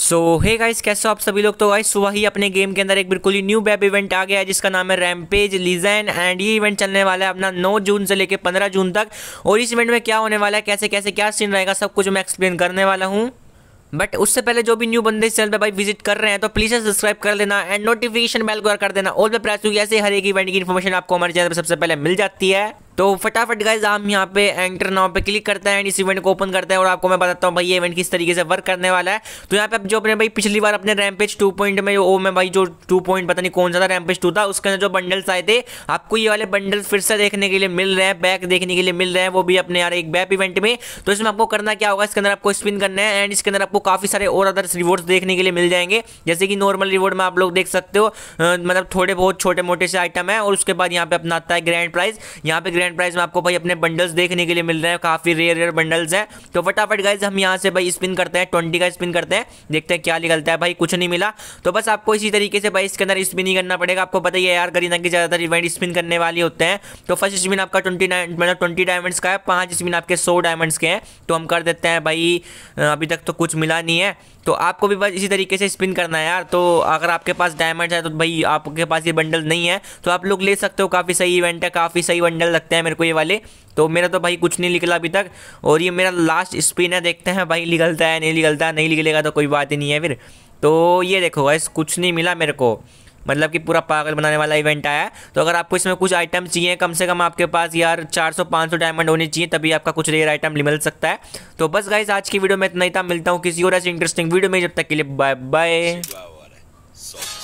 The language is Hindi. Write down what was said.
सो हे गाइस कैसे हो आप सभी लोग तो गाइस सुबह ही अपने गेम के अंदर एक बिल्कुल ही न्यू वेब इवेंट आ गया है जिसका नाम है रैमपेज लीजैन एंड ये इवेंट चलने वाला है अपना 9 जून से लेकर 15 जून तक और इस इवेंट में क्या होने वाला है कैसे कैसे क्या सीन रहेगा सब कुछ मैं एक्सप्लेन करने वाला हूँ बट उससे पहले जो भी न्यू बंदे इस चैनल पे भाई विजिट कर रहे हैं तो प्लीज सब्सक्राइब कर देना एंड नोटिफिकेशन बेल को कर देना ऑल पे प्रेस क्योंकि ऐसे हर एक इवेंट की इन्फॉर्मेशन आपको हमारे चैनल पर सबसे पहले मिल जाती है तो फटाफट गाइज हम यहाँ पे एंटर नाउ पे क्लिक करते हैं एंड इस इवेंट को ओपन करते हैं और आपको मैं बताता हूँ भाई ये इवेंट किस तरीके से वर्क करने वाला है तो यहाँ पे आप जो अपने भाई पिछली बार अपने रैमपेज टू पॉइंट में ओ में भाई जो टू पॉइंट पता नहीं कौन सा था रैमपेज टू था उसके अंदर जो बंडल्स आए थे आपको ये वाले बंडल फिर से देखने के लिए मिल रहे हैं बैक देखने के लिए मिल रहे हैं वो भी अपने यार एक बैप इवेंट में तो इसमें आपको करना क्या होगा इसके अंदर आपको स्पिन करना है एंड इसके अंदर आपको काफ़ी सारे और अदर्स रिवॉर्ड्स देखने के लिए मिल जाएंगे जैसे कि नॉर्मल रिवॉर्ड में आप लोग देख सकते हो मतलब थोड़े बहुत छोटे मोटे से आइटम है और उसके बाद यहाँ पे अपना आता है ग्रैंड प्राइज यहाँ पे ग्रैंड ग्रैंड प्राइस में आपको भाई अपने बंडल्स देखने के लिए मिल रहे हैं काफी रेयर रेयर बंडल्स है तो फटाफट गाइज हम यहाँ से भाई स्पिन करते हैं ट्वेंटी का स्पिन करते हैं देखते हैं क्या निकलता है भाई कुछ नहीं मिला तो बस आपको इसी तरीके से भाई इसके अंदर स्पिन ही करना पड़ेगा आपको पता ही यार करीना की ज्यादातर इवेंट स्पिन करने वाले होते हैं तो फर्स्ट स्पिन आपका ट्वेंटी मतलब ट्वेंटी डायमंड्स का है पांच स्पिन आपके सौ डायमंड्स के हैं तो हम कर देते हैं भाई अभी तक तो कुछ मिला नहीं है तो आपको भी बस इसी तरीके से स्पिन करना है यार तो अगर आपके पास डायमंड है तो भाई आपके पास ये बंडल नहीं है तो आप लोग ले सकते हो काफ़ी सही इवेंट है काफ़ी सही बंडल लगते हैं है मेरे को ये वाले तो मेरा तो भाई कुछ नहीं निकला अभी तक और ये मेरा लास्ट स्पिन है देखते हैं भाई निकलता है नहीं निकलता नहीं निकलेगा तो कोई बात ही नहीं है फिर तो ये देखो भाई कुछ नहीं मिला मेरे को मतलब कि पूरा पागल बनाने वाला इवेंट आया है तो अगर आपको इसमें कुछ आइटम चाहिए कम से कम आपके पास यार 400-500 डायमंड होने चाहिए तभी आपका कुछ रेयर आइटम मिल सकता है तो बस गाइज आज की वीडियो में इतना ही था मिलता हूँ किसी और ऐसे इंटरेस्टिंग वीडियो में जब तक के लिए बाय बाय